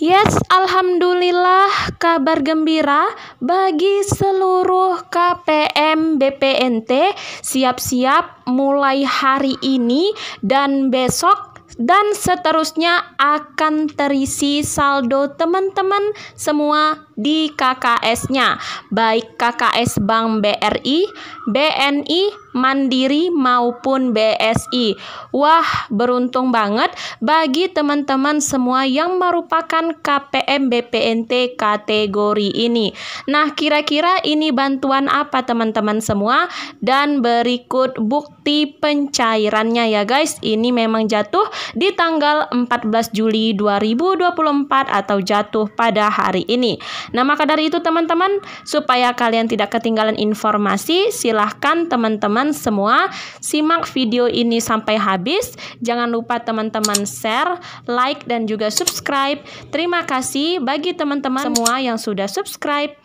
Yes, alhamdulillah kabar gembira bagi seluruh KPM BPNT siap-siap mulai hari ini dan besok dan seterusnya akan terisi saldo teman-teman semua di KKS-nya, baik KKS Bank BRI, BNI, Mandiri maupun BSI. Wah, beruntung banget bagi teman-teman semua yang merupakan KPM BPNT kategori ini. Nah, kira-kira ini bantuan apa teman-teman semua? Dan berikut bukti pencairannya ya guys. Ini memang jatuh di tanggal 14 Juli 2024 atau jatuh pada hari ini. Nah, maka dari itu teman-teman, supaya kalian tidak ketinggalan informasi, silahkan teman-teman teman-teman semua. Simak video ini sampai habis. Jangan lupa teman-teman share, like, dan juga subscribe. Terima kasih bagi teman-teman semua yang sudah subscribe.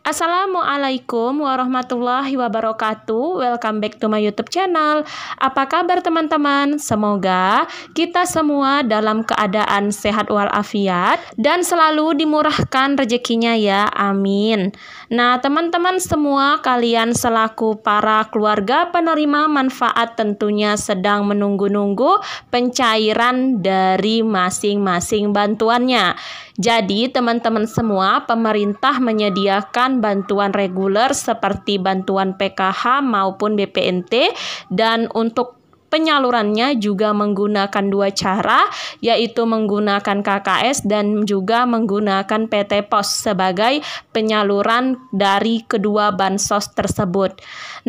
Assalamualaikum warahmatullahi wabarakatuh. Welcome back to my YouTube channel. Apa kabar teman-teman? Semoga kita semua dalam keadaan sehat walafiat dan selalu dimurahkan rezekinya ya. Amin. Nah, teman-teman semua kalian selaku para keluarga penerima manfaat tentunya sedang menunggu-nunggu pencairan dari masing-masing bantuannya. Jadi, teman-teman semua, pemerintah menyediakan mendapatkan bantuan reguler seperti bantuan PKH maupun BPNT dan untuk penyalurannya juga menggunakan dua cara, yaitu menggunakan KKS dan juga menggunakan PT Pos sebagai penyaluran dari kedua bansos tersebut.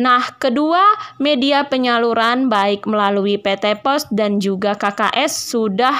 Nah, kedua media penyaluran baik melalui PT Pos dan juga KKS sudah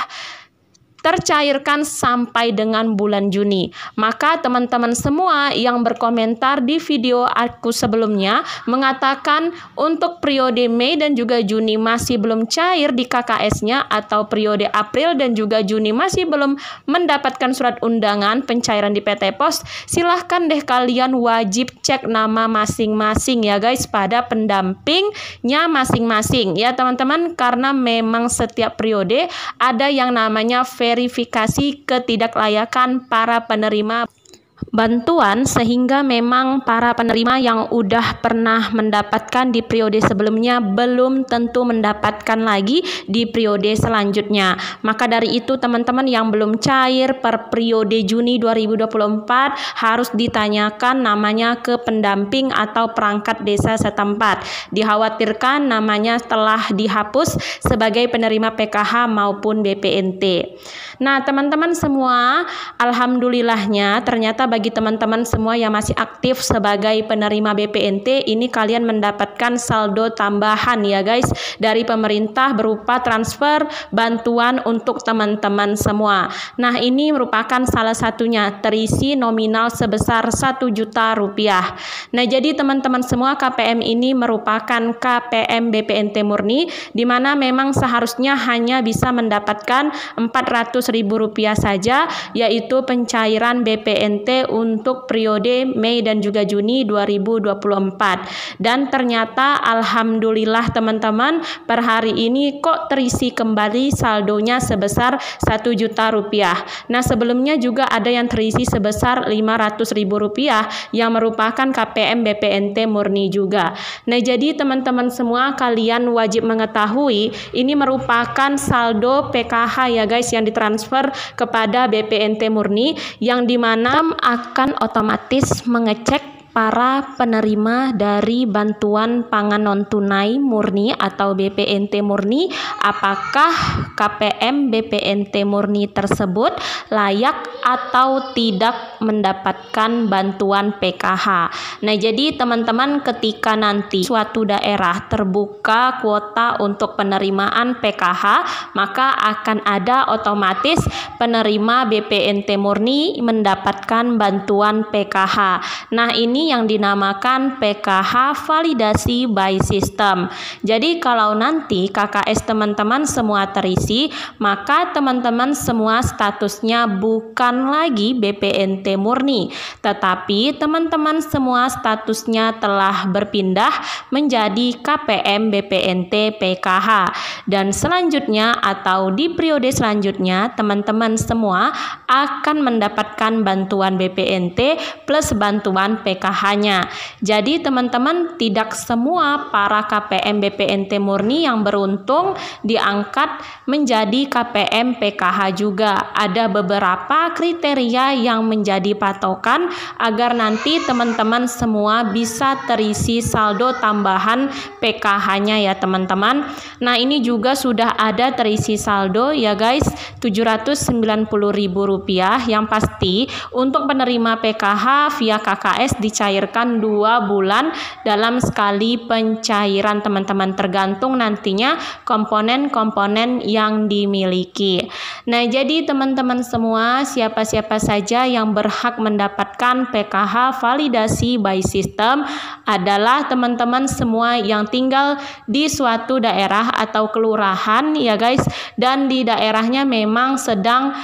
tercairkan sampai dengan bulan Juni. Maka teman-teman semua yang berkomentar di video aku sebelumnya mengatakan untuk periode Mei dan juga Juni masih belum cair di KKS-nya atau periode April dan juga Juni masih belum mendapatkan surat undangan pencairan di PT Pos, silahkan deh kalian wajib cek nama masing-masing ya guys pada pendampingnya masing-masing ya teman-teman karena memang setiap periode ada yang namanya fair verifikasi ketidaklayakan para penerima bantuan sehingga memang para penerima yang udah pernah mendapatkan di periode sebelumnya belum tentu mendapatkan lagi di periode selanjutnya. Maka dari itu teman-teman yang belum cair per periode Juni 2024 harus ditanyakan namanya ke pendamping atau perangkat desa setempat. Dikhawatirkan namanya telah dihapus sebagai penerima PKH maupun BPNT. Nah, teman-teman semua alhamdulillahnya ternyata bagi teman-teman semua yang masih aktif sebagai penerima BPNT, ini kalian mendapatkan saldo tambahan ya guys dari pemerintah berupa transfer bantuan untuk teman-teman semua. Nah, ini merupakan salah satunya terisi nominal sebesar 1 juta rupiah. Nah, jadi teman-teman semua KPM ini merupakan KPM BPNT murni di mana memang seharusnya hanya bisa mendapatkan ribu rupiah saja yaitu pencairan BPNT untuk periode Mei dan juga Juni 2024. Dan ternyata alhamdulillah teman-teman per hari ini kok terisi kembali saldonya sebesar 1 juta rupiah. Nah, sebelumnya juga ada yang terisi sebesar 500 ribu rupiah yang merupakan KPM BPNT murni juga. Nah, jadi teman-teman semua kalian wajib mengetahui ini merupakan saldo PKH ya guys yang ditransfer kepada BPNT murni yang dimana akan otomatis mengecek para penerima dari bantuan pangan non tunai murni atau BPNT murni apakah KPM BPNT murni tersebut layak atau tidak mendapatkan bantuan PKH. Nah, jadi teman-teman ketika nanti suatu daerah terbuka kuota untuk penerimaan PKH, maka akan ada otomatis penerima BPNT murni mendapatkan bantuan PKH. Nah, ini yang dinamakan PKH validasi by system. Jadi kalau nanti KKS teman-teman semua terisi, maka teman-teman semua statusnya bukan lagi BPNT murni, tetapi teman-teman semua statusnya telah berpindah menjadi KPM BPNT PKH. Dan selanjutnya atau di periode selanjutnya teman-teman semua akan mendapatkan bantuan BPNT plus bantuan PKH usahanya. Jadi teman-teman tidak semua para KPM BPNT murni yang beruntung diangkat menjadi KPM PKH juga. Ada beberapa kriteria yang menjadi patokan agar nanti teman-teman semua bisa terisi saldo tambahan PKH-nya ya teman-teman. Nah, ini juga sudah ada terisi saldo ya guys, Rp790.000 yang pasti untuk penerima PKH via KKS dicatat dicairkan dua bulan dalam sekali pencairan teman-teman tergantung nantinya komponen-komponen yang dimiliki. Nah, jadi teman-teman semua siapa-siapa saja yang berhak mendapatkan PKH validasi by system adalah teman-teman semua yang tinggal di suatu daerah atau kelurahan ya guys dan di daerahnya memang sedang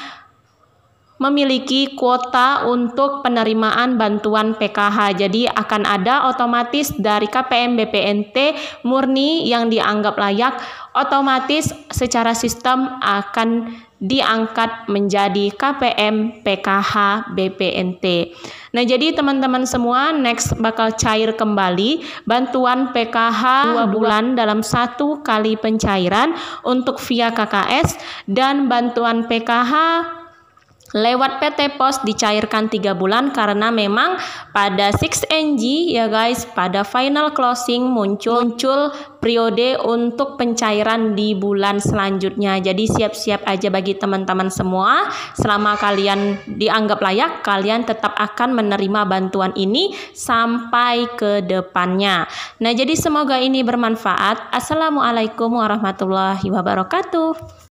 memiliki kuota untuk penerimaan bantuan PKH. Jadi akan ada otomatis dari KPM BPNT murni yang dianggap layak otomatis secara sistem akan diangkat menjadi KPM PKH BPNT. Nah, jadi teman-teman semua next bakal cair kembali bantuan PKH 2 bulan dalam satu kali pencairan untuk via KKS dan bantuan PKH lewat PT Pos dicairkan 3 bulan karena memang pada 6NG ya guys pada final closing muncul muncul periode untuk pencairan di bulan selanjutnya jadi siap-siap aja bagi teman-teman semua selama kalian dianggap layak kalian tetap akan menerima bantuan ini sampai ke depannya nah jadi semoga ini bermanfaat Assalamualaikum warahmatullahi wabarakatuh